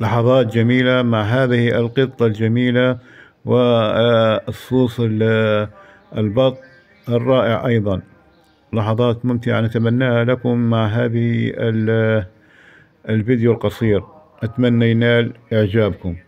لحظات جميلة مع هذه القطة الجميلة والصوص البط الرائع أيضا لحظات ممتعة نتمناها لكم مع هذه الفيديو القصير أتمنى ينال إعجابكم